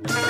Thank you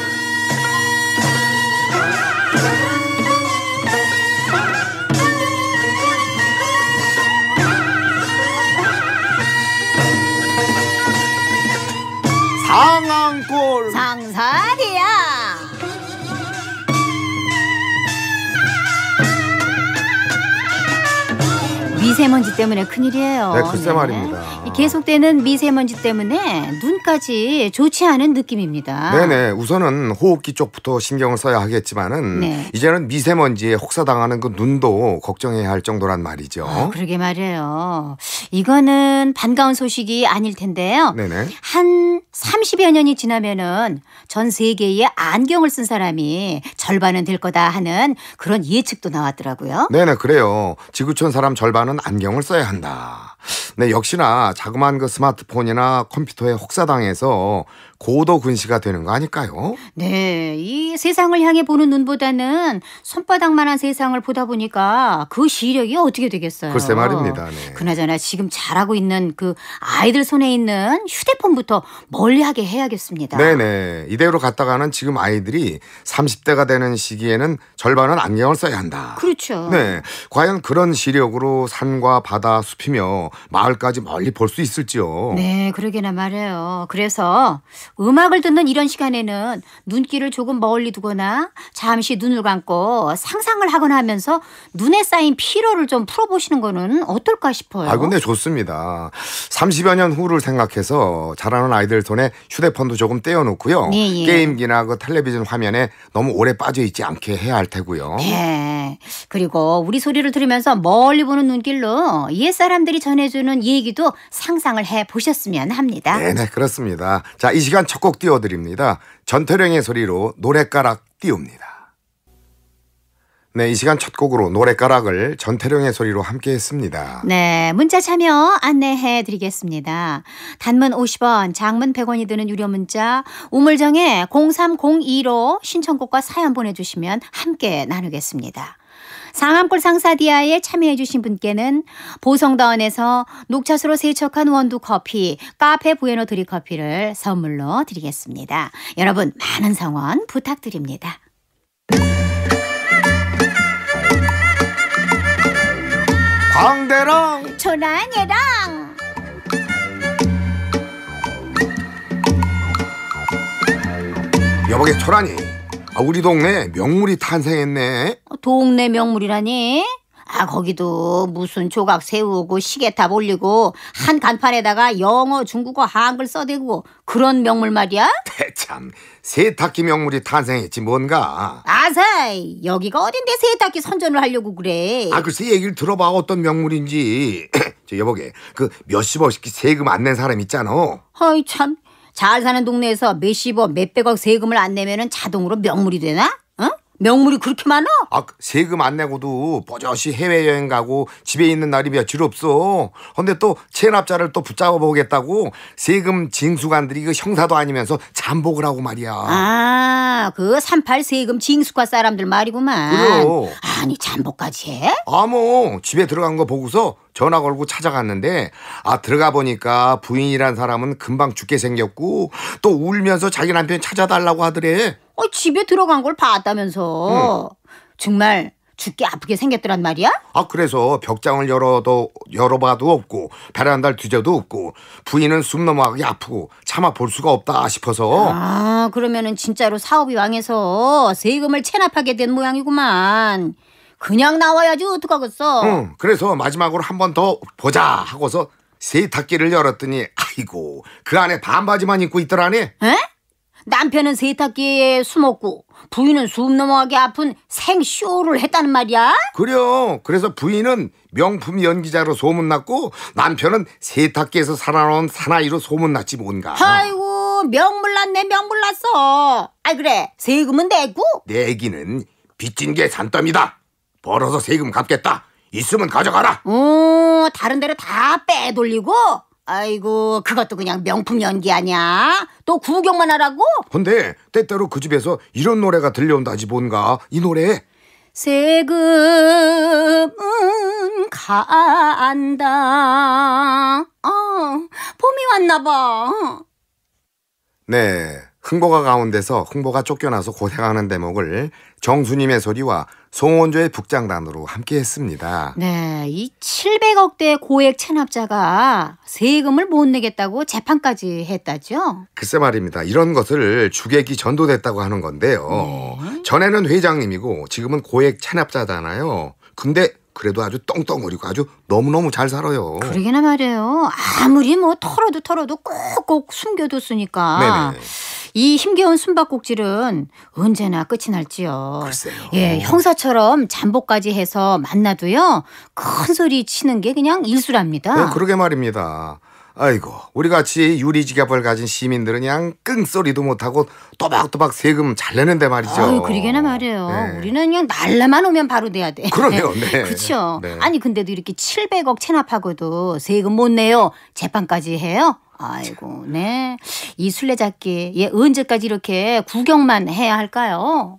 미세먼지 때문에 큰일이에요. 네, 글쎄 네. 말입니다. 계속되는 미세먼지 때문에 눈까지 좋지 않은 느낌입니다. 네네. 우선은 호흡기 쪽부터 신경을 써야 하겠지만은 네. 이제는 미세먼지에 혹사당하는 그 눈도 걱정해야 할 정도란 말이죠. 아, 그러게 말이에요. 이거는 반가운 소식이 아닐 텐데요. 네네. 한 30여 년이 지나면은 전 세계에 안경을 쓴 사람이 절반은 될 거다 하는 그런 예측도 나왔더라고요. 네네, 그래요. 지구촌 사람 절반은 안경 신경을 써야 한다. 네, 역시나 자그마한 그 스마트폰이나 컴퓨터에 혹사당해서 고도 근시가 되는 거 아닐까요? 네, 이 세상을 향해 보는 눈보다는 손바닥만한 세상을 보다 보니까 그 시력이 어떻게 되겠어요? 글쎄 말입니다. 네. 그나저나 지금 잘하고 있는 그 아이들 손에 있는 휴대폰부터 멀리하게 해야겠습니다. 네네, 이대로 갔다가는 지금 아이들이 30대가 되는 시기에는 절반은 안경을 써야 한다. 그렇죠. 네, 과연 그런 시력으로 산과 바다, 숲이며 마을까지 멀리 볼 수 있을지요? 네, 그러게나 말해요. 그래서 음악을 듣는 이런 시간에는 눈길을 조금 멀리 두거나 잠시 눈을 감고 상상을 하거나 하면서 눈에 쌓인 피로를 좀 풀어보시는 거는 어떨까 싶어요. 아, 근데 좋습니다. 30여 년 후를 생각해서 자라는 아이들 손에 휴대폰도 조금 떼어놓고요. 예, 예. 게임기나 그 텔레비전 화면에 너무 오래 빠져있지 않게 해야 할 테고요. 예. 그리고 우리 소리를 들으면서 멀리 보는 눈길로 옛 사람들이 전해주는 얘기도 상상을 해 보셨으면 합니다. 네네, 네, 그렇습니다. 자, 이 시간 시간 첫곡 띄워드립니다. 전태령의 소리로 노래가락 띄웁니다. 네, 이 시간 첫 곡으로 노래가락을 전태령의 소리로 함께 했습니다. 네, 문자 참여 안내해 드리겠습니다. 단문 50원, 장문 100원이 드는 유료 문자 우물정에 0302로 신청곡과 사연 보내주시면 함께 나누겠습니다. 상암골 상사디아에 참여해주신 분께는 보성다원에서 녹차수로 세척한 원두 커피, 카페 부에노 드리 커피를 선물로 드리겠습니다. 여러분, 많은 성원 부탁드립니다. 광대랑 초란예랑 여보게 초란이 아, 우리 동네 명물이 탄생했네 동네 명물이라니? 아, 거기도 무슨 조각 세우고 시계탑 올리고 한 간판에다가 영어, 중국어, 한글 써대고 그런 명물 말이야? 대참, 세탁기 명물이 탄생했지 뭔가. 아사이, 여기가 어딘데 세탁기 선전을 하려고 그래. 아, 글쎄 얘기를 들어봐 어떤 명물인지. 저 여보게, 그 몇십억씩 세금 안 낸 사람 있잖아. 아이 참, 잘 사는 동네에서 몇십억, 몇백억 세금을 안 내면은 자동으로 명물이 되나? 명물이 그렇게 많아? 아, 세금 안 내고도 버젓이 해외여행 가고 집에 있는 날이 며칠 없어. 근데 또 체납자를 또 붙잡아 보겠다고 세금 징수관들이 그 형사도 아니면서 잠복을 하고 말이야. 아, 그38 세금 징수과 사람들 말이구만. 그래. 아니, 잠복까지 해? 아뭐 집에 들어간 거 보고서 전화 걸고 찾아갔는데 아 들어가 보니까 부인이란 사람은 금방 죽게 생겼고 또 울면서 자기 남편 찾아달라고 하더래. 어 집에 들어간 걸 봤다면서. 응. 정말 죽게 아프게 생겼더란 말이야? 아 그래서 벽장을 열어도 열어봐도 없고 베란다를 뒤져도 없고 부인은 숨 넘어가게 아프고 차마 볼 수가 없다 싶어서 아 그러면은 진짜로 사업이 왕해서 세금을 체납하게 된 모양이구만 그냥 나와야지 어떡하겠어. 응, 그래서 마지막으로 한 번 더 보자 하고서 세탁기를 열었더니 아이고 그 안에 반바지만 입고 있더라니. 에? 남편은 세탁기에 숨었고 부인은 숨 넘어가게 아픈 생쇼를 했다는 말이야? 그래요. 그래서 부인은 명품 연기자로 소문났고 남편은 세탁기에서 살아온 사나이로 소문났지 뭔가. 아이고 명물났네 명물났어. 아이 그래 세금은 내고? 내기는 빚진 게 산더미다. 벌어서 세금 갚겠다. 있으면 가져가라. 오, 어, 다른 데로 다 빼돌리고? 아이고, 그것도 그냥 명품 연기 아니야? 또 구경만 하라고? 근데 때때로 그 집에서 이런 노래가 들려온다지 뭔가. 이 노래. 세금은 간다. 어, 봄이 왔나 봐. 네. 흥보가 가운데서 흥보가 쫓겨나서 고생하는 대목을 정수님의 소리와 송원조의 북장단으로 함께했습니다. 네, 이 700억대 고액 체납자가 세금을 못 내겠다고 재판까지 했다죠. 글쎄 말입니다. 이런 것을 주객이 전도됐다고 하는 건데요. 네. 전에는 회장님이고 지금은 고액 체납자잖아요. 근데 그래도 아주 떵떵거리고 아주 너무너무 잘 살아요. 그러게나 말이에요. 아무리 뭐 털어도 털어도 꼭꼭 숨겨뒀으니까. 네네. 이 힘겨운 숨바꼭질은 언제나 끝이 날지요. 글쎄요. 예, 형사처럼 잠복까지 해서 만나도요. 큰 소리 치는 게 그냥 일수랍니다. 네, 그러게 말입니다. 아이고 우리 같이 유리지갑을 가진 시민들은 그냥 끙소리도 못하고 또박또박 세금 잘 내는데 말이죠. 아 그러게나 말이에요. 네. 우리는 그냥 날라만 오면 바로 돼야 돼. 그러네요. 네. 그렇죠. 네. 아니 근데도 이렇게 700억 체납하고도 세금 못 내요. 재판까지 해요. 아이고, 네. 이 술래잡기, 예, 언제까지 이렇게 구경만 해야 할까요?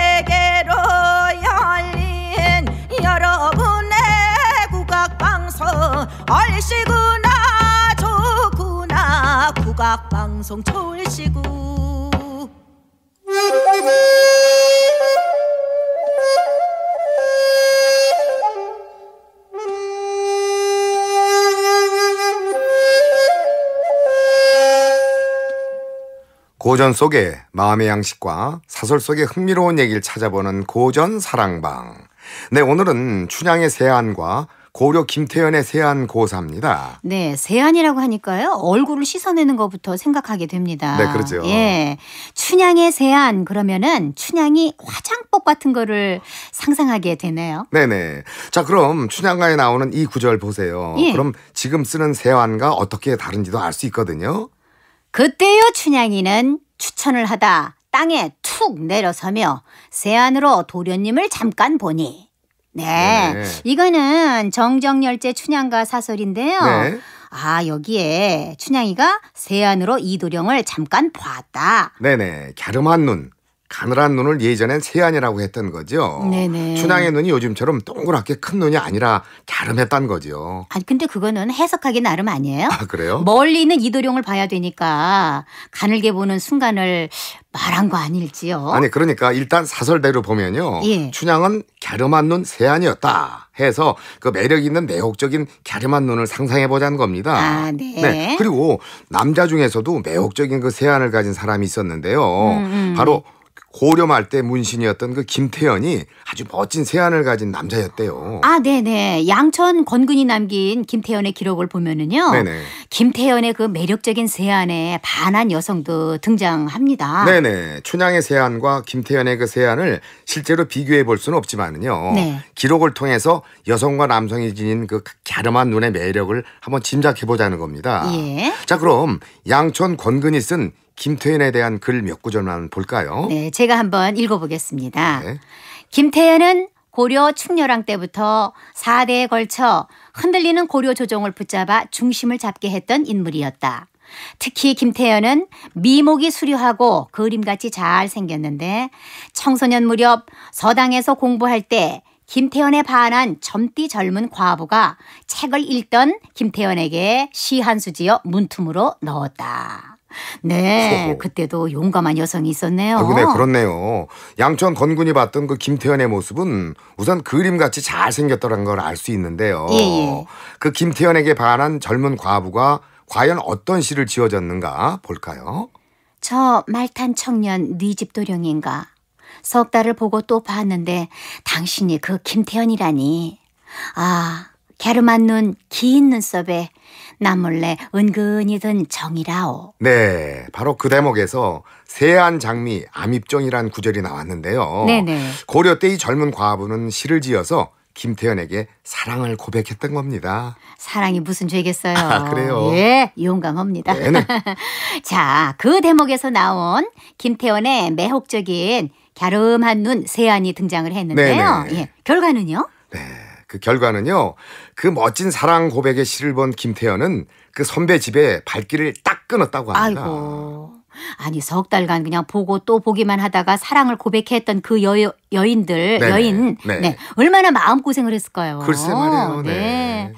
방송 철시구 고전 속의 마음의 양식과 사설 속의 흥미로운 얘기를 찾아보는 고전 사랑방. 네, 오늘은 춘향의 세안과 고려 김태현의 세안 고사입니다. 네, 세안이라고 하니까요. 얼굴을 씻어내는 것부터 생각하게 됩니다. 네, 그렇죠. 예. 춘향의 세안 그러면은 춘향이 화장법 같은 거를 상상하게 되네요. 네, 네. 자, 그럼 춘향가에 나오는 이 구절 보세요. 예. 그럼 지금 쓰는 세안과 어떻게 다른지도 알 수 있거든요. 그때요 춘향이는 추천을 하다 땅에 툭 내려서며 세안으로 도련님을 잠깐 보니 네. 네. 이거는 정정열제 춘향가 사설인데요. 네. 아, 여기에 춘향이가 세안으로 이도령을 잠깐 봤다. 네네. 갸름한 눈, 가늘한 눈을 예전엔 세안이라고 했던 거죠. 네네. 춘향의 눈이 요즘처럼 동그랗게 큰 눈이 아니라 갸름했던 거죠. 아니 근데 그거는 해석하기 나름 아니에요? 아 그래요? 멀리 있는 이도령을 봐야 되니까 가늘게 보는 순간을 말한 거 아닐지요? 아니 그러니까 일단 사설대로 보면요. 예. 춘향은 갸름한 눈 세안이었다 해서 그 매력 있는 매혹적인 갸름한 눈을 상상해 보자는 겁니다. 아, 네. 네. 그리고 남자 중에서도 매혹적인 그 세안을 가진 사람이 있었는데요. 음음. 음. 바로 고려 말 때 문신이었던 그 김태현이 아주 멋진 세안을 가진 남자였대요. 아, 네네. 네. 양천 권근이 남긴 김태현의 기록을 보면은요. 네네. 김태현의 그 매력적인 세안에 반한 여성도 등장합니다. 네네. 춘향의 세안과 김태현의 그 세안을 실제로 비교해 볼 수는 없지만은요. 네. 기록을 통해서 여성과 남성이 지닌 그 갸름한 눈의 매력을 한번 짐작해 보자는 겁니다. 예. 자, 그럼 양천 권근이 쓴 김태현에 대한 글 몇 구절만 볼까요? 네, 제가 한번 읽어보겠습니다. 네. 김태현은 고려 충렬왕 때부터 4대에 걸쳐 흔들리는 고려 조정을 붙잡아 중심을 잡게 했던 인물이었다. 특히 김태현은 미목이 수려하고 그림같이 잘 생겼는데 청소년 무렵 서당에서 공부할 때 김태현에 반한 젊디 젊은 과부가 책을 읽던 김태현에게 시한 수지어 문틈으로 넣었다. 네, 그때도 용감한 여성이 있었네요. 아, 그네 그렇네요. 양천 건군이 봤던 그 김태현의 모습은 우선 그림같이 잘생겼더는걸 알 수 있는데요. 예, 예. 그 김태현에게 반한 젊은 과부가 과연 어떤 시를 지어졌는가 볼까요? 저 말탄 청년 네 집 도령인가. 석 달을 보고 또 봤는데 당신이 그 김태현이라니. 아, 갸름한 눈, 긴 눈썹에 나몰래 은근히 든 정이라오. 네, 바로 그 대목에서 세한 장미 암입종이란 구절이 나왔는데요. 네네. 네. 고려 때 이 젊은 과부는 시를 지어서 김태현에게 사랑을 고백했던 겁니다. 사랑이 무슨 죄겠어요. 아, 그래요. 예, 용감합니다. 네, 네. 자, 그 대목에서 나온 김태현의 매혹적인 갸름한 눈 세안이 등장을 했는데요. 네네. 예, 결과는요? 네, 그 결과는요. 그 멋진 사랑 고백의 시를 본 김태현은 그 선배 집에 발길을 딱 끊었다고 합니다. 아이고. 아니 석 달간 그냥 보고 또 보기만 하다가 사랑을 고백했던 그 여, 여인들 네네, 여인 네. 네. 얼마나 마음 고생을 했을까요? 글쎄 말이에요. 네. 네.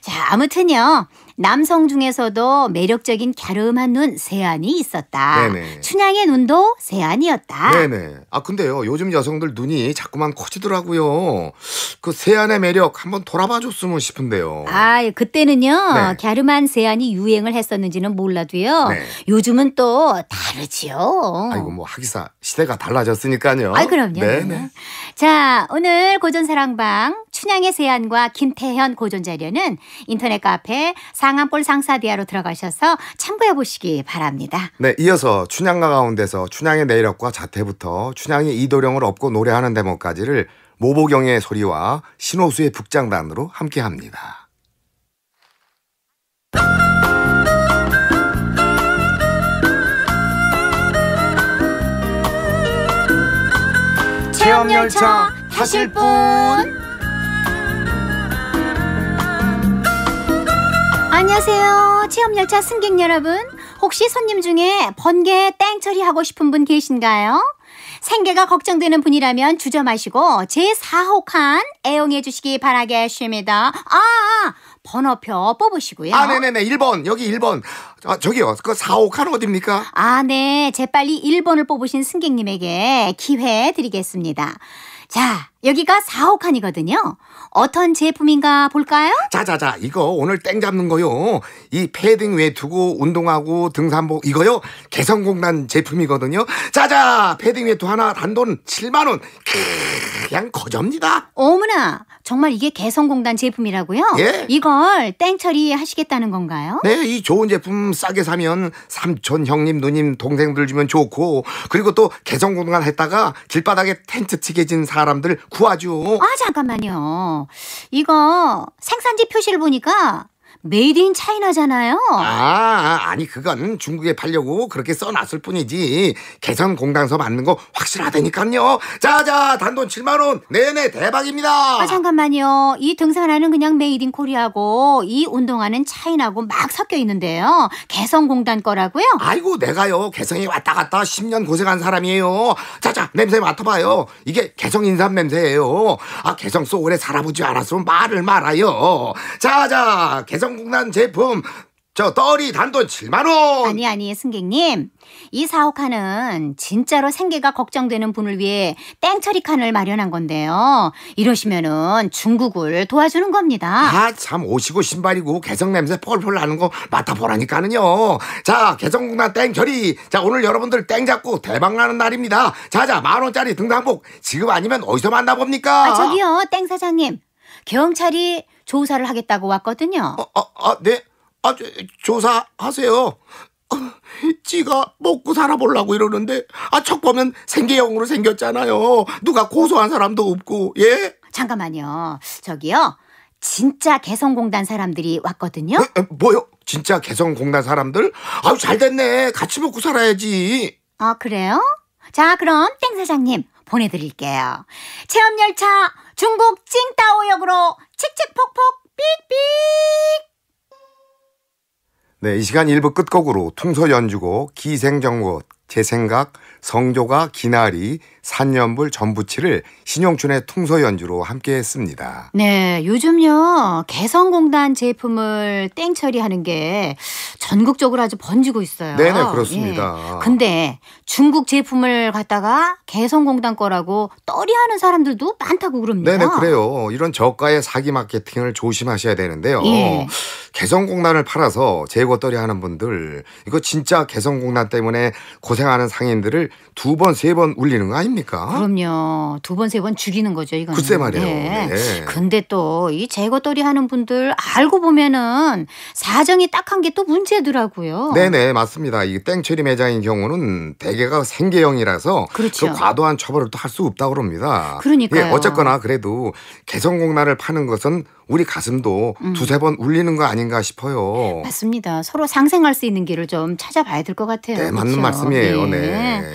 자 아무튼요 남성 중에서도 매력적인 갸름한 눈 세안이 있었다. 네네. 춘향의 눈도 세안이었다. 네네. 아 근데요 요즘 여성들 눈이 자꾸만 커지더라고요. 그 세안의 매력 한번 돌아봐줬으면 싶은데요. 아 예, 그때는요 네. 갸름한 세안이 유행을 했었는지는 몰라도요. 네. 요즘은 또 다르지요. 아이고 뭐학기사 시대가 달라졌으니까요. 아 그럼요. 네네. 네. 자 오늘 고전 사랑방 춘향의 세안과 김태현 고전 자료는 인터넷 카페 상 상한볼 상사디아로 들어가셔서 참고해 보시기 바랍니다. 네, 이어서 춘향가 가운데서 춘향의 내력과 자태부터 춘향이 이도령을 업고 노래하는 대목까지를 모보경의 소리와 신호수의 북장단으로 함께합니다. 체험열차 타실 분 안녕하세요. 체험열차 승객 여러분. 혹시 손님 중에 번개 땡 처리하고 싶은 분 계신가요? 생계가 걱정되는 분이라면 주저 마시고 제 4호칸 애용해 주시기 바라겠습니다. 아, 아 번호표 뽑으시고요. 아, 네네네. 1번. 여기 1번. 아, 저기요. 그 4호칸 어딥니까? 아, 네. 재빨리 1번을 뽑으신 승객님에게 기회 드리겠습니다. 자, 여기가 4호 칸이거든요. 어떤 제품인가 볼까요? 자자자 이거 오늘 땡 잡는 거요. 이 패딩 외투고 운동하고 등산복 이거요. 개성공단 제품이거든요. 자자 패딩 외투 하나 단돈 7만 원. 그냥 거저입니다. 어머나 정말 이게 개성공단 제품이라고요? 예. 이걸 땡 처리하시겠다는 건가요? 네, 이 좋은 제품 싸게 사면 삼촌, 형님, 누님, 동생들 주면 좋고 그리고 또 개성공단 했다가 길바닥에 텐트 치게 진 사람들 구하죠. 아, 잠깐만요. 이거 생산지 표시를 보니까 메이드 인 차이나잖아요. 아, 아, 아니 그건 중국에 팔려고 그렇게 써놨을 뿐이지. 개선 공단서 받는 거 확실하다니까요. 자자 단돈 7만 원. 네네 대박입니다. 아 잠깐만요. 이 등산화는 그냥 메이드 인 코리아고 이 운동화는 차이나고 막 섞여 있는데요. 개성 공단 거라고요? 아이고 내가요 개성이 왔다 갔다 10년 고생한 사람이에요. 자자 냄새 맡아봐요. 이게 개성 인삼 냄새예요. 아 개성 소오에 살아보지 않았으면 말을 말아요. 자자 개성 한국난 제품 저 떨이 단돈 7만 원. 아니 아니 승객님 이 사옥칸은 진짜로 생계가 걱정되는 분을 위해 땡처리 칸을 마련한 건데요. 이러시면은 중국을 도와주는 겁니다. 아 참 오시고 신발이고 개성 냄새 폴폴 나는 거 맡아보라니까는요. 자 개성국난 땡처리 자 오늘 여러분들 땡 잡고 대박 나는 날입니다. 자자 만 원짜리 등산복 지금 아니면 어디서 만나봅니까? 아 저기요 땡 사장님 경찰이 조사를 하겠다고 왔거든요. 아, 아, 아 네? 아, 저, 조사하세요. 지가 먹고 살아보려고 이러는데 아척 보면 생계형으로 생겼잖아요. 누가 고소한 사람도 없고 예? 잠깐만요. 저기요. 진짜 개성공단 사람들이 왔거든요. 에, 어, 에, 어, 뭐요? 진짜 개성공단 사람들? 아우 잘됐네. 같이 먹고 살아야지. 아 그래요? 자 그럼 땡 사장님 보내드릴게요. 체험열차 중국 찡따오역으로 칙칙폭폭 삑삑! 네, 이 시간 1부 끝곡으로 퉁소 연주곡 기생정곡 제 생각 성조가 기나리 산연불 전부치를 신용춘의 통서 연주로 함께 했습니다. 네, 요즘요 개성공단 제품을 땡 처리하는 게 전국적으로 아주 번지고 있어요. 네, 네, 그렇습니다. 예. 근데 중국 제품을 갖다가 개성공단 거라고 떠리하는 사람들도 많다고 그럽니다. 네, 네, 그래요. 이런 저가의 사기 마케팅을 조심하셔야 되는데요. 예. 개성공단을 팔아서 재고 떠리하는 분들 이거 진짜 개성공단 때문에 고생하는 상인들을 두 번, 세 번 울리는 거 아닙니까? 됩니까? 그럼요. 두 번, 세 번 죽이는 거죠, 이건는 글쎄 말이에요. 네. 네. 근데 또 이 재고떨이 하는 분들 알고 보면은 사정이 딱 한 게 또 문제더라고요. 네네, 맞습니다. 이 땡처리 매장인 경우는 대개가 생계형이라서 그렇죠. 그 과도한 처벌을 또 할 수 없다고 그럽니다. 그러니까 예, 어쨌거나 그래도 개성공란을 파는 것은 우리 가슴도 음. 두세 번 울리는 거 아닌가 싶어요. 맞습니다. 서로 상생할 수 있는 길을 좀 찾아봐야 될 것 같아요. 네, 그렇죠? 말씀이에요. 네. 네.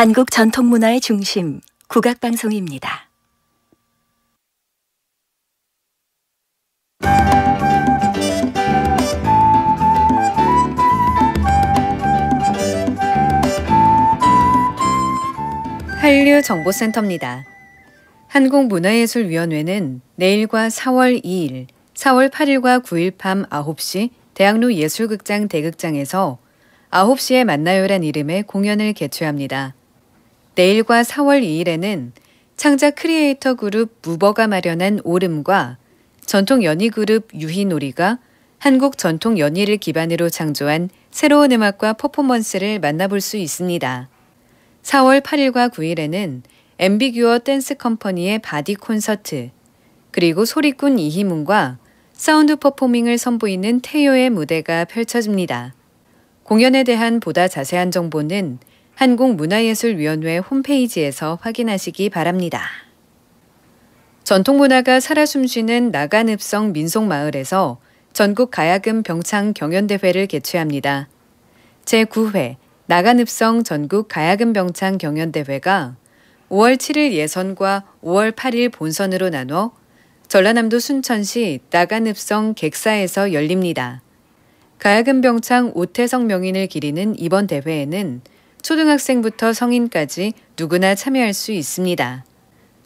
한국 전통문화의 중심, 국악방송입니다. 한류정보센터입니다. 한국문화예술위원회는 내일과 4월 2일, 4월 8일과 9일 밤 9시 대학로 예술극장 대극장에서 9시에 만나요란 이름의 공연을 개최합니다. 내일과 4월 2일에는 창작 크리에이터 그룹 무버가 마련한 오름과 전통 연희 그룹 유희놀이가 한국 전통 연희를 기반으로 창조한 새로운 음악과 퍼포먼스를 만나볼 수 있습니다. 4월 8일과 9일에는 엠비규어 댄스 컴퍼니의 바디 콘서트, 그리고 소리꾼 이희문과 사운드 퍼포밍을 선보이는 태요의 무대가 펼쳐집니다. 공연에 대한 보다 자세한 정보는 한국문화예술위원회 홈페이지에서 확인하시기 바랍니다. 전통문화가 살아 숨쉬는 나간읍성 민속마을에서 전국 가야금 병창 경연대회를 개최합니다. 제9회 나간읍성 전국 가야금 병창 경연대회가 5월 7일 예선과 5월 8일 본선으로 나눠 전라남도 순천시 나간읍성 객사에서 열립니다. 가야금 병창 오태성 명인을 기리는 이번 대회에는 초등학생부터 성인까지 누구나 참여할 수 있습니다.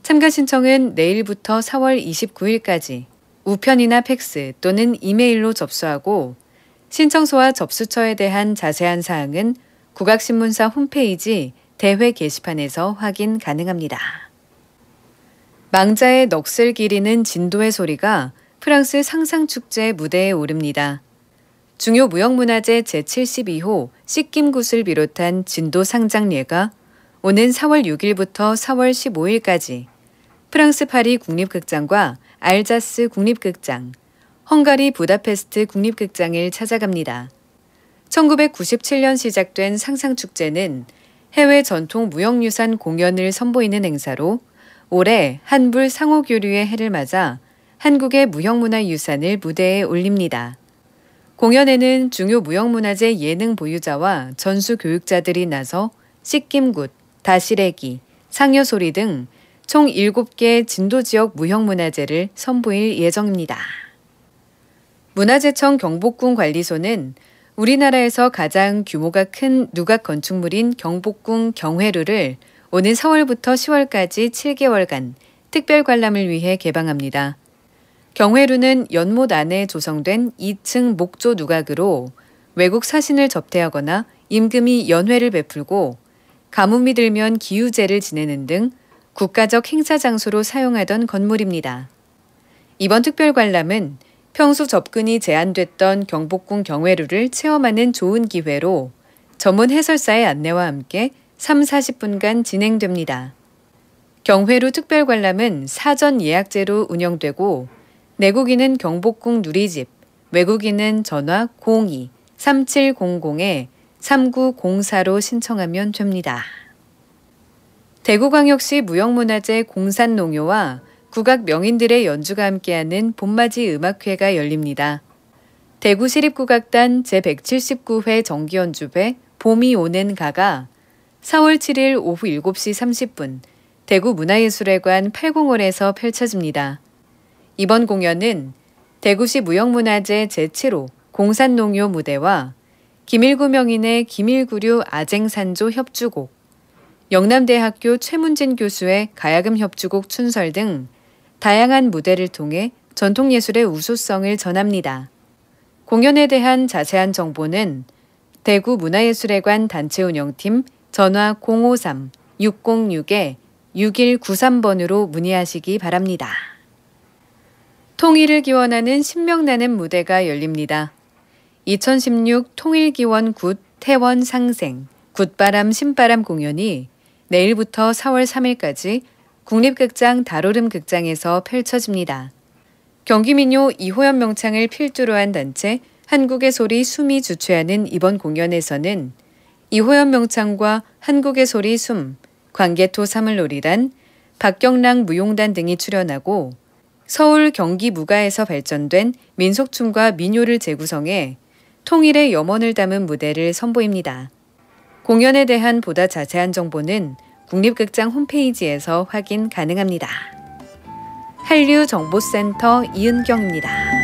참가 신청은 내일부터 4월 29일까지 우편이나 팩스 또는 이메일로 접수하고 신청서와 접수처에 대한 자세한 사항은 국악신문사 홈페이지 대회 게시판에서 확인 가능합니다. 망자의 넋을 기리는 진도의 소리가 프랑스 상상축제 무대에 오릅니다. 중요 무형문화재 제72호 씻김굿을 비롯한 진도 상장례가 오는 4월 6일부터 4월 15일까지 프랑스 파리 국립극장과 알자스 국립극장, 헝가리 부다페스트 국립극장을 찾아갑니다. 1997년 시작된 상상축제는 해외 전통 무형유산 공연을 선보이는 행사로 올해 한불 상호교류의 해를 맞아 한국의 무형문화유산을 무대에 올립니다. 공연에는 중요 무형문화재 예능 보유자와 전수 교육자들이 나서 씻김굿, 다시래기 상여소리 등 총 7개 진도지역 무형문화재를 선보일 예정입니다. 문화재청 경복궁 관리소는 우리나라에서 가장 규모가 큰 누각 건축물인 경복궁 경회루를 오는 4월부터 10월까지 7개월간 특별 관람을 위해 개방합니다. 경회루는 연못 안에 조성된 2층 목조 누각으로 외국 사신을 접대하거나 임금이 연회를 베풀고 가뭄이 들면 기우제를 지내는 등 국가적 행사 장소로 사용하던 건물입니다. 이번 특별 관람은 평소 접근이 제한됐던 경복궁 경회루를 체험하는 좋은 기회로 전문 해설사의 안내와 함께 3, 40분간 진행됩니다. 경회루 특별 관람은 사전 예약제로 운영되고 내국인은 경복궁 누리집, 외국인은 전화 02-3700-3904로 신청하면 됩니다. 대구광역시 무형문화재 공산농요와 국악 명인들의 연주가 함께하는 봄맞이 음악회가 열립니다. 대구시립국악단 제179회 정기연주회 봄이 오는 가가 4월 7일 오후 7시 30분 대구문화예술회관 805에서 펼쳐집니다. 이번 공연은 대구시 무형문화재 제7호 공산농요 무대와 김일구명인의 김일구류 아쟁산조 협주곡, 영남대학교 최문진 교수의 가야금 협주곡 춘설 등 다양한 무대를 통해 전통예술의 우수성을 전합니다. 공연에 대한 자세한 정보는 대구 문화예술회관 단체 운영팀 전화 053-606-6193번으로 문의하시기 바랍니다. 통일을 기원하는 신명나는 무대가 열립니다. 2016 통일기원 굿 태원 상생 굿바람 신바람 공연이 내일부터 4월 3일까지 국립극장 다로름 극장에서 펼쳐집니다. 경기민요 이호연 명창을 필두로 한 단체 한국의 소리 숨이 주최하는 이번 공연에서는 이호연 명창과 한국의 소리 숨, 광개토 사물놀이란, 박경랑 무용단 등이 출연하고 서울 경기 무가에서 발전된 민속춤과 민요를 재구성해 통일의 염원을 담은 무대를 선보입니다. 공연에 대한 보다 자세한 정보는 국립극장 홈페이지에서 확인 가능합니다. 한류정보센터 이은경입니다.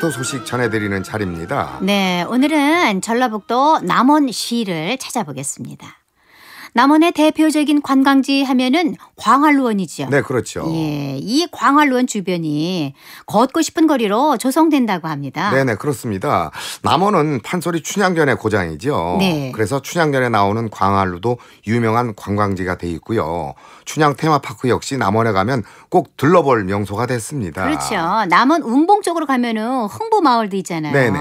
전라북도 소식 전해드리는 자리입니다 네, 오늘은 전라북도 남원시를 찾아보겠습니다. 남원의 대표적인 관광지 하면은 광활루원이죠. 네, 그렇죠. 예, 이 광활루원 주변이 걷고 싶은 거리로 조성된다고 합니다. 네, 네, 그렇습니다. 남원은 판소리 춘향전의 고장이죠. 네. 그래서 춘향전에 나오는 광활루도 유명한 관광지가 돼 있고요. 춘향 테마파크 역시 남원에 가면 꼭 둘러볼 명소가 됐습니다. 그렇죠. 남원 운봉 쪽으로 가면은 흥보 마을도 있잖아요. 네네.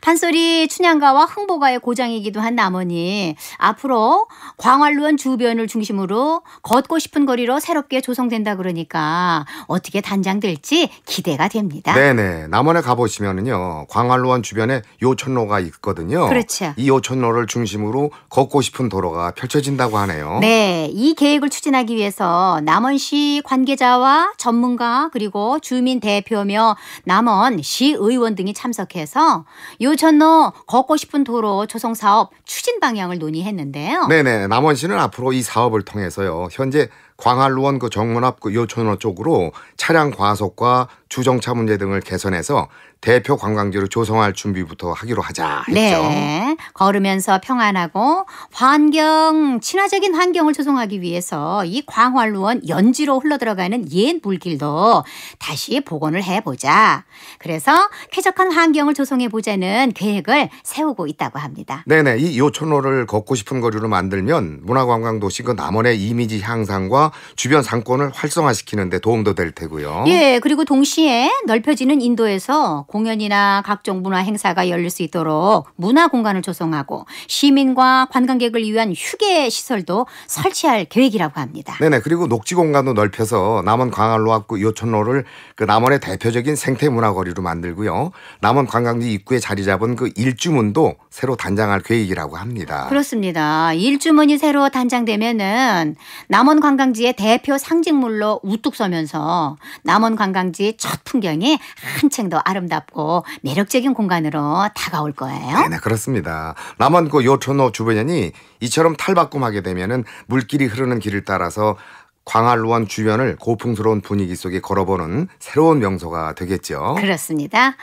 판소리 춘향가와 흥보가의 고장이기도 한 남원이 앞으로 광활루원 주변을 중심으로 걷고 싶은 거리로 새롭게 조성된다 그러니까 어떻게 단장될지 기대가 됩니다. 네네. 남원에 가보시면은요 광활루원 주변에 요천로가 있거든요. 그렇죠. 이 요천로를 중심으로 걷고 싶은 도로가 펼쳐진다고 하네요. 네, 이 계획을 추진. 추진하기 위해서 남원시 관계자와 전문가 그리고 주민 대표며 남원시 의원 등이 참석해서 요천로 걷고 싶은 도로 조성 사업 추진 방향을 논의했는데요. 네네. 남원시는 앞으로 이 사업을 통해서요. 현재 광활로원 그 정문 앞 그 요촌로 쪽으로 차량 과속과 주정차 문제 등을 개선해서 대표 관광지로 조성할 준비부터 하기로 하자 했죠. 네. 걸으면서 평안하고 환경 친화적인 환경을 조성하기 위해서 이 광활루원 연지로 흘러들어가는 옛 물길도 다시 복원을 해보자. 그래서 쾌적한 환경을 조성해 보자는 계획을 세우고 있다고 합니다. 네네. 이 요촌로를 걷고 싶은 거리로 만들면 문화관광도시 그 남원의 이미지 향상과 주변 상권을 활성화시키는데 도움도 될 테고요. 예, 그리고 동시에 넓혀지는 인도에서 공연이나 각종 문화 행사가 열릴 수 있도록 문화 공간을 조성하고 시민과 관광객을 위한 휴게 시설도 설치할 계획이라고 합니다. 네네. 그리고 녹지 공간도 넓혀서 남원 광안로 앞구 요천로를 그 남원의 대표적인 생태 문화 거리로 만들고요. 남원 관광지 입구에 자리 잡은 그 일주문도 새로 단장할 계획이라고 합니다. 그렇습니다. 일주문이 새로 단장되면은 남원 관광지 관광지의 대표 상징물로 우뚝 서면서 남원 관광지의 첫 풍경이 한층 더 아름답고 매력적인 공간으로 다가올 거예요. 네, 네 그렇습니다. 남원 고 그 요토노 주변이 이처럼 탈바꿈하게 되면은 물길이 흐르는 길을 따라서 광활로원 주변을 고풍스러운 분위기 속에 걸어보는 새로운 명소가 되겠죠. 그렇습니다.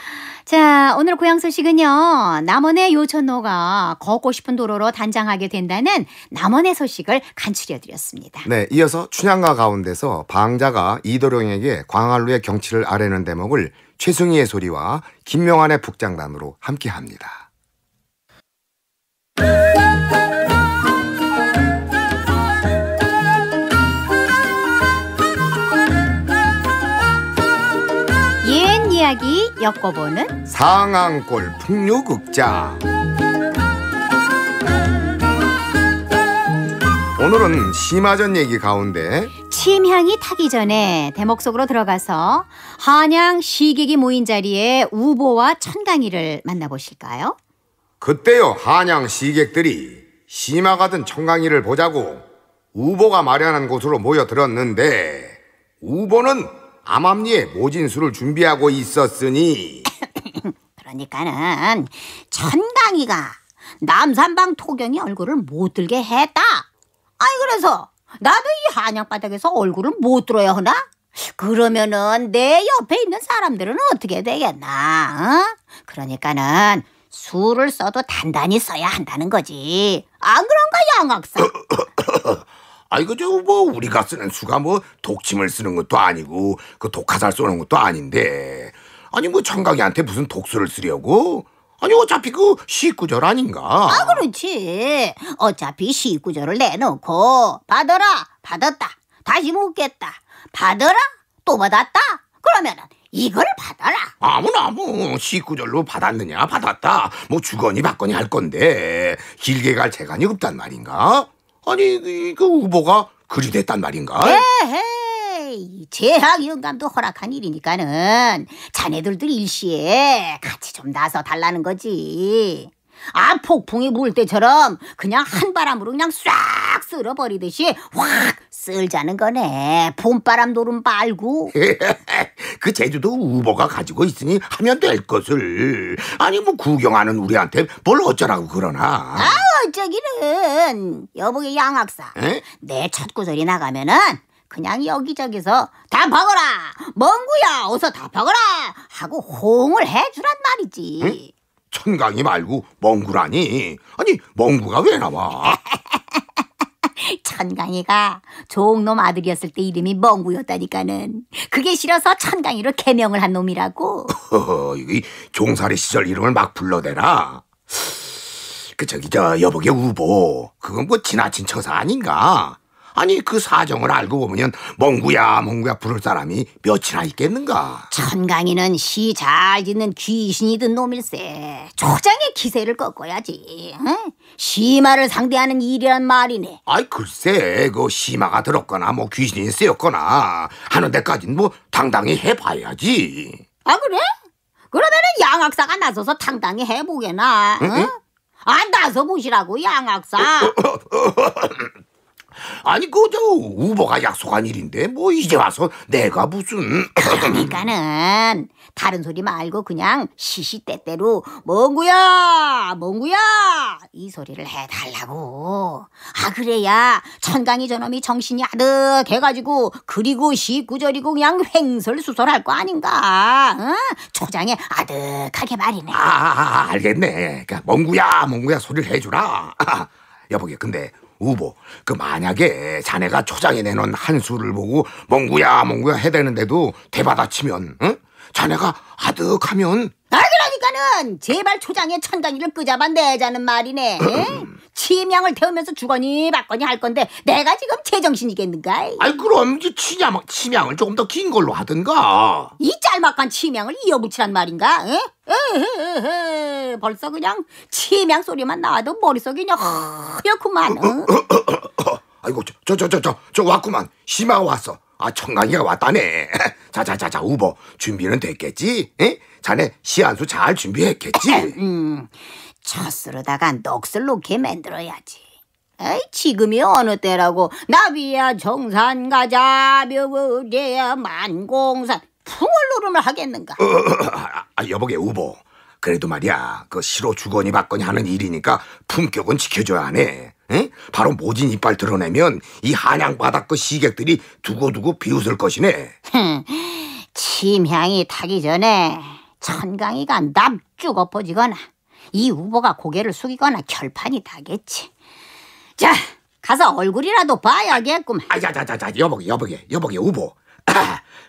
자, 오늘 고향 소식은요. 남원의 요천로가 걷고 싶은 도로로 단장하게 된다는 남원의 소식을 간추려 드렸습니다. 네, 이어서 춘향가 가운데서 방자가 이도령에게 광활로의 경치를 아뢰는 대목을 최승희의 소리와 김명환의 북장단으로 함께합니다. 엮어보는 상앙골 풍류극장 오늘은 심화전 얘기 가운데 침향이 타기 전에 대목 속으로 들어가서 한양 시객이 모인 자리에 우보와 천강이를 만나보실까요? 그때요 한양 시객들이 심화 같은 청강이를 보자고 우보가 마련한 곳으로 모여들었는데 우보는 암암리에 모진수를 준비하고 있었으니 그러니까는 천강이가 남산방 토경이 얼굴을 못 들게 했다. 아니 그래서 나도 이 한양바닥에서 얼굴을 못 들어야 하나? 그러면은 내 옆에 있는 사람들은 어떻게 되겠나? 어? 그러니까는 수를 써도 단단히 써야 한다는 거지. 안 그런가 양학사? 아 이거 저뭐 우리가 쓰는 수가 뭐 독침을 쓰는 것도 아니고 그 독화살 쏘는 것도 아닌데 아니 뭐 청각이한테 무슨 독수를 쓰려고? 아니 어차피 그 시구절 아닌가? 아 그렇지. 어차피 시구절을 내놓고 받아라 받았다 다시 묻겠다 받아라 또 받았다 그러면은 이걸 받아라. 아무나 뭐 시구절로 받았느냐 받았다 뭐 주거니 받거니 할 건데 길게 갈 재간이 없단 말인가? 아니 그 후보가 그리됐단 말인가? 에헤이 재학연감도 허락한 일이니까는 자네들도 일시에 같이 좀 나서 달라는 거지. 아폭풍이불 때처럼 그냥 한 바람으로 그냥 싹 쓸어버리듯이 확 쓸자는 거네. 봄바람 노름 말고. 그 제주도 우버가 가지고 있으니 하면 될 것을. 아니 뭐 구경하는 우리한테 뭘 어쩌라고 그러나. 아 어쩌기는. 여보게 양학사. 내 첫 구절이 나가면은 그냥 여기저기서 다 박어라 멍구야 어서 다 박어라 하고 호응을 해주란 말이지. 응? 천강이 말고 멍구라니. 아니 멍구가 왜 나와? 천강이가 종놈 아들이었을 때 이름이 멍구였다니까는 그게 싫어서 천강이로 개명을 한 놈이라고 허허 이 종살이 시절 이름을 막 불러대라 그 저기 저 여보게 우보 그건 뭐 지나친 처사 아닌가 아니 그 사정을 알고 보면 몽구야몽구야 부를 사람이 몇이나 있겠는가 천강이는 시 잘 짓는 귀신이든 놈일세 초장의 기세를 꺾어야지 응? 시마를 상대하는 일이란 말이네 아이 글쎄 그 시마가 들었거나 뭐 귀신이 쓰였거나 하는 데까진 뭐 당당히 해봐야지 아 그래? 그러면은 양학사가 나서서 당당히 해보게나 응? 응? 안 아, 나서 보시라고 양학사 어, 어, 어, 아니 그저 우버가 약속한 일인데 뭐 이제 와서 내가 무슨 그러니까는 다른 소리 말고 그냥 시시때때로 뭔구야뭔구야이 소리를 해달라고 아 그래야 천강이 저놈이 정신이 아득해가지고 그리고 시구절이고 그냥 횡설수설할 거 아닌가 응? 초장에 아득하게 말이네 아, 아, 아 알겠네 그러니까 몽구야 뭔구야 소리를 해주라 여보게 근데 우보. 그 만약에 자네가 초장에 내놓은 한 수를 보고 몽구야 몽구야 해대는데도 대받아치면 응? 자네가 아득하면 아 그러니까는 제발 초장에 천장이를 끄잡아 내자는 말이네. 치명을 태우면서 주거니 받거니 할 건데 내가 지금 제정신이겠는가? 아이 그럼 이제 치명, 치명을 조금 더 긴 걸로 하든가. 이 짤막한 치명을 이어붙이란 말인가? 에? 헤헤헤 벌써 그냥 치명 소리만 나와도 머릿속이 그냥 허옇구만. 응? 아이고 저 저 저 저 저 왔구만. 심하 왔어. 아 청강이가 왔다네. 자자자자 우버 준비는 됐겠지? 에? 자네 시안수 잘 준비했겠지? 음. 젖으로다가 넋을 놓게 만들어야지. 에이, 지금이 어느 때라고 나비야 정산 가자 묘부제야 예, 만공산 풍월 노름을 하겠는가? 아, 여보게 우보. 그래도 말이야 그 시로 주거니 받거니 하는 일이니까 품격은 지켜줘야 하네. 에? 바로 모진 이빨 드러내면 이 한양 바닥 그 시객들이 두고두고 비웃을 것이네. 침향이 타기 전에 천강이가 납죽 엎어지거나 이 후보가 고개를 숙이거나 결판이 나겠지. 자, 가서 얼굴이라도 봐야겠구만. 아, 자, 자, 자, 자, 여보게, 여보게, 여보게, 후보.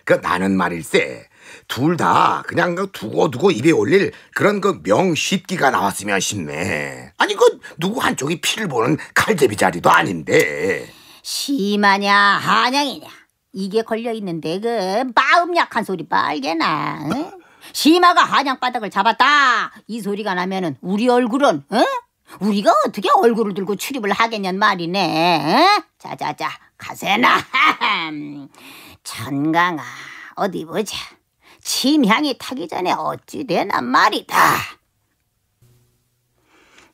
그 나는 말일세. 둘 다 그냥 그 두고두고 입에 올릴 그런 그 명십기가 나왔으면 싶네. 아니, 그 누구 한쪽이 피를 보는 칼제비 자리도 아닌데. 심하냐, 한양이냐. 이게 걸려 있는데 그 마음 약한 소리 빨개나. 응? 심하가 한양바닥을 잡았다. 이 소리가 나면은 우리 얼굴은 어? 우리가 어떻게 얼굴을 들고 출입을 하겠냔 말이네. 어? 자자자 가세나. 천강아 어디 보자. 침향이 타기 전에 어찌 되냔 말이다.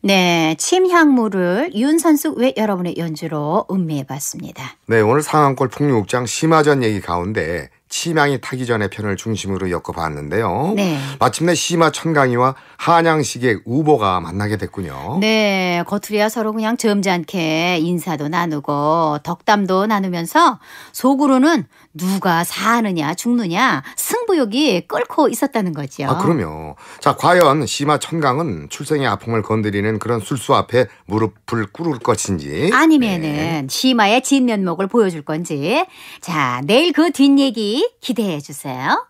네, 침향물을 윤선숙 외 여러분의 연주로 음미해봤습니다. 네, 오늘 상암골 풍류국장 심화전 얘기 가운데 치망이 타기 전에 편을 중심으로 엮어봤는데요. 네. 마침내 시마 천강이와 한양식의 우보가 만나게 됐군요. 네, 겉으로야 서로 그냥 점잖게 인사도 나누고 덕담도 나누면서 속으로는 누가 사느냐 죽느냐 승부욕이 끓고 있었다는 거죠. 아, 그럼요. 자, 과연 시마 천강은 출생의 아픔을 건드리는 그런 술수 앞에 무릎을 꿇을 것인지 아니면은 네. 심화의 진면목을 보여줄 건지 자, 내일 그 뒷얘기 기대해 주세요.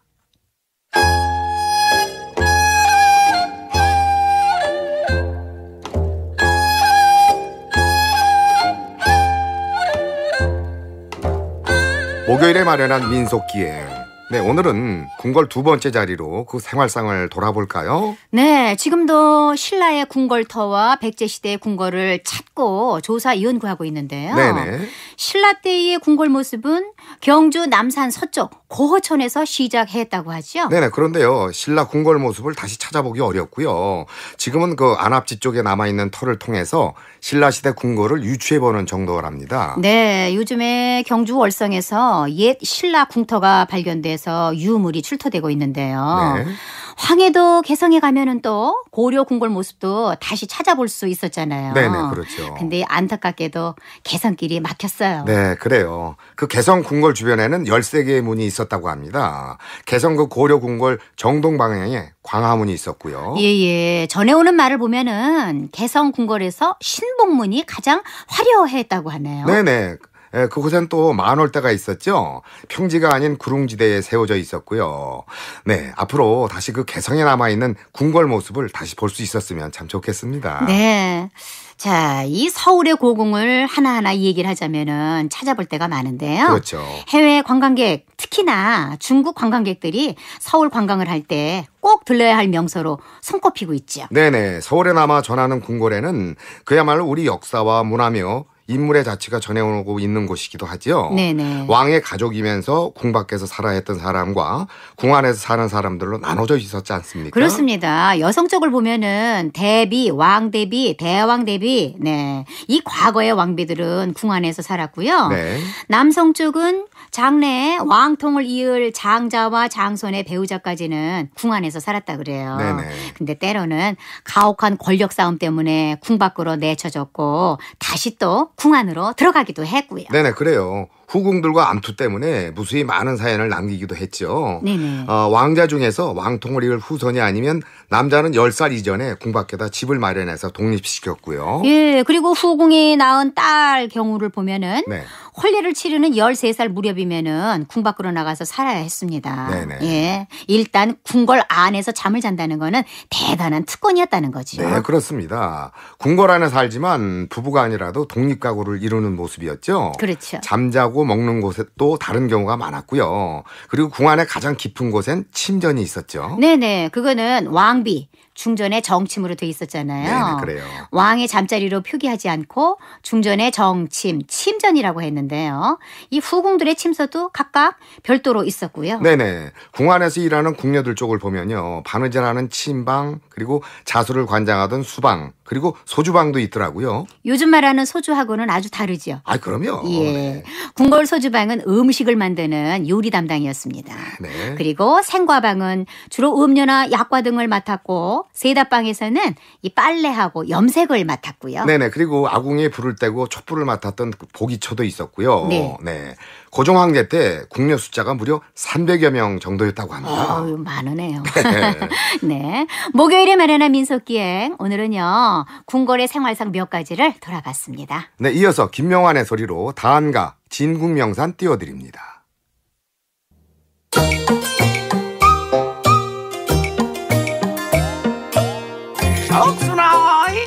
목요일에 마련한 민속기행 네, 오늘은 궁궐 두 번째 자리로 그 생활상을 돌아볼까요? 네, 지금도 신라의 궁궐터와 백제시대의 궁궐을 찾고 조사 연구하고 있는데요. 네네. 신라 때의 궁궐 모습은 경주 남산 서쪽 고호천에서 시작했다고 하죠. 네네, 그런데요. 신라 궁궐 모습을 다시 찾아보기 어렵고요. 지금은 그 안압지 쪽에 남아있는 터를 통해서 신라시대 궁궐을 유추해보는 정도랍니다. 네, 요즘에 경주 월성에서 옛 신라 궁터가 발견돼 지역에서 유물이 출토되고 있는데요. 네. 황해도 개성에 가면은 또 고려 궁궐 모습도 다시 찾아볼 수 있었잖아요. 네, 네, 그렇죠. 근데 안타깝게도 개성길이 막혔어요. 네, 그래요. 그 개성 궁궐 주변에는 13개의 문이 있었다고 합니다. 개성 그 고려 궁궐 정동 방향에 광화문이 있었고요. 예, 예. 전해오는 말을 보면은 개성 궁궐에서 신봉문이 가장 화려했다고 하네요. 네네. 네. 예, 그곳엔 또 만월대가 있었죠. 평지가 아닌 구릉지대에 세워져 있었고요. 네, 앞으로 다시 그 개성에 남아 있는 궁궐 모습을 다시 볼 수 있었으면 참 좋겠습니다. 네. 자, 이 서울의 고궁을 하나하나 얘기를 하자면은 찾아볼 때가 많은데요. 그렇죠. 해외 관광객, 특히나 중국 관광객들이 서울 관광을 할 때 꼭 들러야 할 명소로 손꼽히고 있죠. 네네. 서울에 남아 전하는 궁궐에는 그야말로 우리 역사와 문화며 인물의 자체가 전해오고 있는 곳이기도 하지요. 네네. 왕의 가족이면서 궁 밖에서 살아 했던 사람과 궁 안에서 사는 사람들로 나눠져 있었지 않습니까? 그렇습니다. 여성 쪽을 보면은 대비, 왕 대비, 대왕 대비, 네. 이 과거의 왕비들은 궁 안에서 살았고요. 네. 남성 쪽은 장래에 왕통을 이을 장자와 장손의 배우자까지는 궁 안에서 살았다 그래요. 네네. 근데 때로는 가혹한 권력 싸움 때문에 궁 밖으로 내쳐졌고 다시 또 궁 안으로 들어가기도 했고요. 네네, 그래요. 후궁들과 암투 때문에 무수히 많은 사연을 남기기도 했죠. 네네. 어, 왕자 중에서 왕통을 이을 후손이 아니면 남자는 10살 이전에 궁밖에다 집을 마련해서 독립시켰고요. 예, 그리고 후궁이 낳은 딸 경우를 보면은 네. 혼례를 치르는 13살 무렵이면은 궁 밖으로 나가서 살아야 했습니다. 네네. 예. 일단 궁궐 안에서 잠을 잔다는 거는 대단한 특권이었다는 거죠. 네, 그렇습니다. 궁궐 안에 살지만 부부가 아니라도 독립가구를 이루는 모습이었죠. 그렇죠. 잠자고 하고 먹는 곳에 또 다른 경우가 많았고요. 그리고 궁 안에 가장 깊은 곳엔 침전이 있었죠. 네네. 그거는 왕비, 중전의 정침으로 돼 있었잖아요. 네, 네, 그래요. 왕의 잠자리로 표기하지 않고 중전의 정침, 침전이라고 했는데요. 이 후궁들의 침서도 각각 별도로 있었고요. 네네. 궁 안에서 일하는 궁녀들 쪽을 보면요. 바느질하는 침방, 그리고 자수를 관장하던 수방, 그리고 소주방도 있더라고요. 요즘 말하는 소주하고는 아주 다르죠. 아, 그럼요. 예. 네. 궁궐 소주방은 음식을 만드는 요리 담당이었습니다. 네. 그리고 생과방은 주로 음료나 약과 등을 맡았고 세다방에서는 이 빨래하고 염색을 맡았고요. 네네. 그리고 아궁이 불을 떼고 촛불을 맡았던 그 보기초도 있었고요. 네. 네. 고종황제 때 국녀 숫자가 무려 300여 명 정도였다고 합니다. 어유 많으네요. 네. 네. 목요일에 마련한 민속기행. 오늘은요. 궁궐의 생활상 몇 가지를 돌아봤습니다. 네. 이어서 김명환의 소리로 다한가 진국명산 띄워드립니다. 복순아이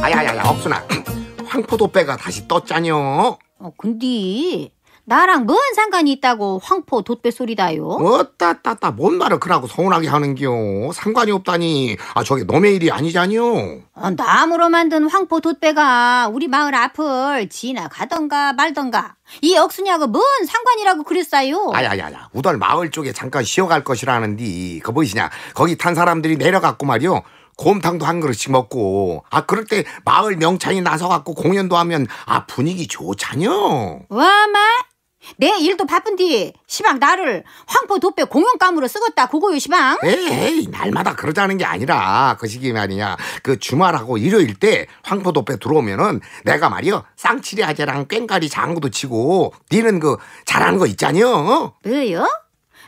아야야야 억순아 황포도 빼가 다시 떴잖여 어, 근데 나랑 뭔 상관이 있다고 황포 돗배 소리다요. 어따 따따 뭔 말을 그라고 서운하게 하는겨. 상관이 없다니. 아 저게 너의 일이 아니잖요. 어, 나무로 만든 황포 돗배가 우리 마을 앞을 지나가던가 말던가 이억순이고뭔 상관이라고 그랬어요. 아야야야 우덜 마을 쪽에 잠깐 쉬어갈 것이라는디 그 보이시냐 거기 탄 사람들이 내려갔고 말이요. 곰탕도 한 그릇씩 먹고 아 그럴 때 마을 명창이 나서갖고 공연도 하면 아 분위기 좋잖여 와마 내 일도 바쁜디 시방 나를 황포 도배 공연감으로 쓰겄다 그거요 시방 에이 날마다 그러자는 게 아니라 그 시기 말이야 그 주말하고 일요일 때 황포 도배 들어오면은 내가 말이여 쌍치리 아재랑 꽹가리 장구도 치고 니는 그 잘하는 거 있잖여 뭐요? 어?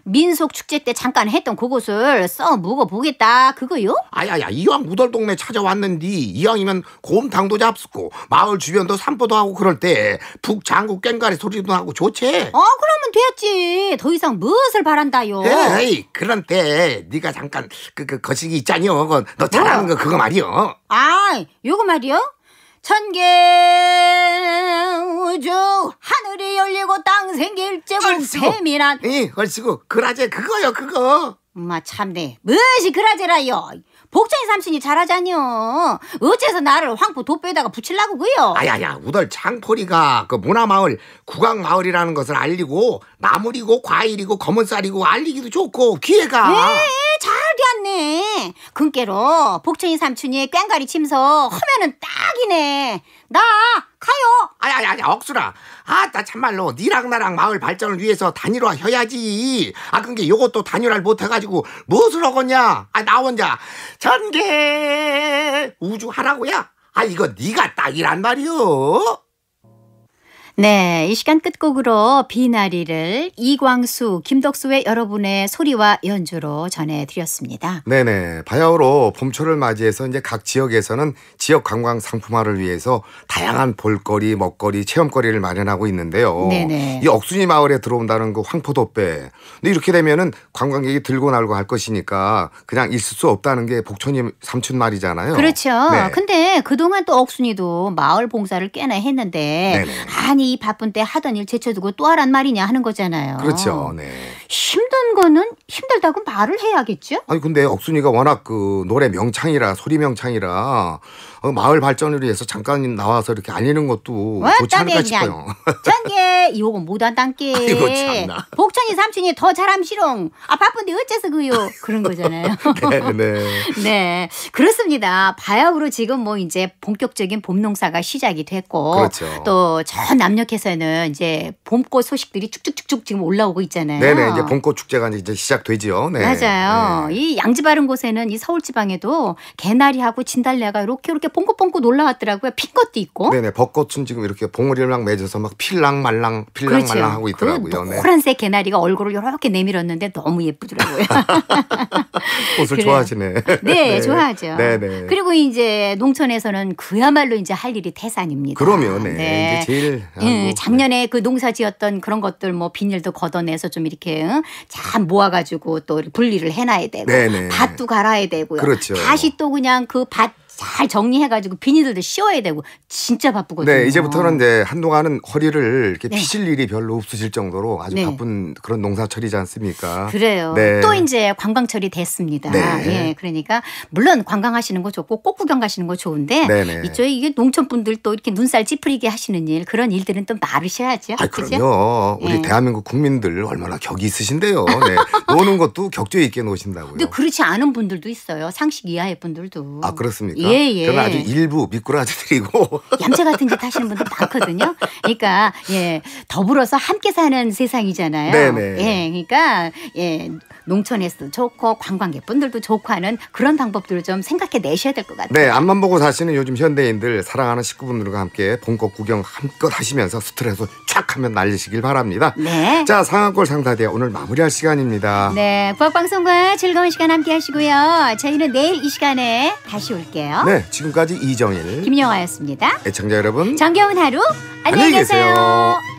민속 축제 때 잠깐 했던 그곳을써 묵어보겠다 그거요? 아야야 이왕 우덜동네 찾아왔는디 이왕이면 곰탕도 잡수고 마을 주변도 산보도 하고 그럴 때 북장구 깽가리 소리도 하고 좋지? 어 그러면 됐지 더 이상 무엇을 바란다요? 에이 그런데 네가 잠깐 그, 그 거시기 있잖여 너 잘하는 뭐? 거 그거 말이여 아 요거 말이여 천개 우주 하늘이 열리고 땅 생길 제고 세밀한 이 예, 얼씨구 그라제 그거요 그거 엄마 참네 무엇이 그라제라요 복장이 삼신이 잘하잖요 어째서 나를 황포 도배에다가 붙일라고 그요 아야야 우덜 장포리가 그 문화마을 국악마을이라는 것을 알리고 나물이고 과일이고 검은쌀이고 알리기도 좋고 기회가 예, 잘 되었네. 근께로 복천이 삼촌이 꽹가리 침서 하면은 딱이네. 나 가요. 아야야 아야, 억수라. 아 나 참말로 니랑 나랑 마을 발전을 위해서 단일화 해야지. 아근게 요것도 단일화를 못해가지고 무엇을 하겠냐. 아 나 혼자 전개 우주 하라고야. 아 이거 니가 딱이란 말이오. 네, 이 시간 끝곡으로 비나리를 이광수, 김덕수의 여러분의 소리와 연주로 전해드렸습니다. 네네, 바야흐로 봄철을 맞이해서 이제 각 지역에서는 지역 관광 상품화를 위해서 다양한 볼거리, 먹거리, 체험거리를 마련하고 있는데요. 네네. 이 억순이 마을에 들어온다는 그 황포도배. 근데 이렇게 되면은 관광객이 들고 날고 할 것이니까 그냥 있을 수 없다는 게복촌이 삼촌 말이잖아요. 그렇죠. 네. 근데 그동안 또 억순이도 마을 봉사를 꽤나 했는데 네네. 아니 이이 바쁜 때 하던 일 제쳐두고 또 하란 말이냐 하는 거잖아요. 그렇죠. 네. 힘든 거는 힘들다고 말을 해야겠죠? 아니 근데 억순이가 워낙 그 노래 명창이라 소리 명창이라 어, 마을 발전을 위해서 잠깐 나와서 이렇게 아니는 것도 좋지 않을까 싶어요. 전개 이거 못한단께. 이거 참나. 복천이 삼촌이 더 잘함시롱. 아 바쁜데 어째서 그요. 그런 거잖아요. 네, 네. 네. 그렇습니다. 바야흐로 지금 뭐 이제 본격적인 봄 농사가 시작이 됐고 그렇죠. 또저 남녘에서는 이제 봄꽃 소식들이 쭉쭉쭉쭉 지금 올라오고 있잖아요. 네, 네. 이제 봄꽃 축제가 이제 시작되지요. 네. 맞아요. 네. 이 양지 바른 곳에는 이 서울 지방에도 개나리하고 진달래가 이렇게 이렇게 봉긋봉긋 올라왔더라고요. 핀것도 있고. 네네. 벚꽃은 지금 이렇게 봉우리를 막 맺어서 막 필랑 말랑 필랑 그렇죠. 말랑 하고 있더라고요. 그 네. 노란색 개나리가 얼굴을 이렇게 내밀었는데 너무 예쁘더라고요. 옷을 좋아하시네. 네, 네, 좋아하죠. 네네. 그리고 이제 농촌에서는 그야말로 이제 할 일이 태산입니다. 그러면 네. 네. 이제 제일 예, 네. 작년에 그 농사지었던 그런 것들 뭐 빈일도 걷어내서 좀 이렇게 잘 모아가지고 또 분리를 해놔야 되고 네네. 밭도 갈아야 되고요. 그렇죠. 다시 또 그냥 그밭 잘 정리해가지고 비닐들도 씌워야 되고 진짜 바쁘거든요. 네, 이제부터는 이제 한동안은 허리를 이렇게 네. 피실 일이 별로 없으실 정도로 아주 네. 바쁜 그런 농사철이지 않습니까? 그래요. 네. 또 이제 관광철이 됐습니다. 네. 예, 그러니까 물론 관광하시는 거 좋고 꽃 구경 가시는 거 좋은데 네네. 이쪽에 이게 농촌분들 또 이렇게 눈살 찌푸리게 하시는 일 그런 일들은 또 마르셔야죠. 아, 그럼요. 우리 예. 대한민국 국민들 얼마나 격이 있으신데요. 네. 노는 것도 격조 있게 노신다고요. 근데 그렇지 않은 분들도 있어요. 상식 이하의 분들도. 아 그렇습니까? 예, 예. 그러 아주 일부 미꾸라지들이고 얌체 같은 짓 하시는 분들 많거든요. 그러니까 예 더불어서 함께 사는 세상이잖아요. 네네. 예, 그러니까 예 농촌에서도 좋고 관광객분들도 좋고 하는 그런 방법들을 좀 생각해 내셔야 될 것 같아요. 네, 앞만 보고 사시는 요즘 현대인들 사랑하는 식구분들과 함께 본꽃 구경 한껏 하시면서 스트레스 쫙 하면 날리시길 바랍니다. 네. 자 상한골 상사대 오늘 마무리할 시간입니다. 네, 부학방송과 즐거운 시간 함께 하시고요. 저희는 내일 이 시간에 다시 올게요. 만나요. 네, 지금까지 이정일, 김영아였습니다. 애청자 여러분, 정겨운 하루 안녕히, 계세요.